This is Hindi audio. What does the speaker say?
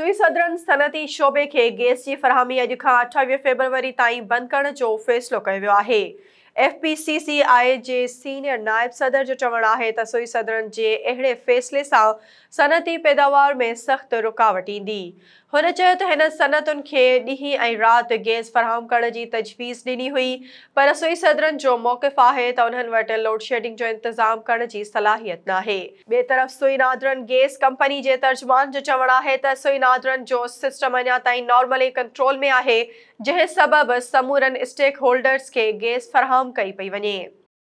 सुई सदरन सनती शोबे के गैस की फरहमी अज का अठावी फेबरवरी ताईं बंद करण फ़ैसलो किया है एफपीसीसीआई आई जे सीनियर नायब सदर जो चवण है त सोई के जे फैसले से सनती पैदावार में सख्त रुकावट इंदी उन्हें चयो के हिन सनअतुनि रात गैस फ़राहम कर तजवीज़ दिनी हुई पर रसोई सदरनि जो मौकफ़ है त उन्हनि वटि लोड शेडिंग जो इंतज़ाम करण जी सलाहियत तरफ़ सुई नादरन गैस कंपनी के तर्जुमान जो चवण है त नादरन जो सिस्टम अञा नॉर्मली कंट्रोल में है जै सबब समूरनि स्टेक होल्डर्स के गैस फ़राहम कई पई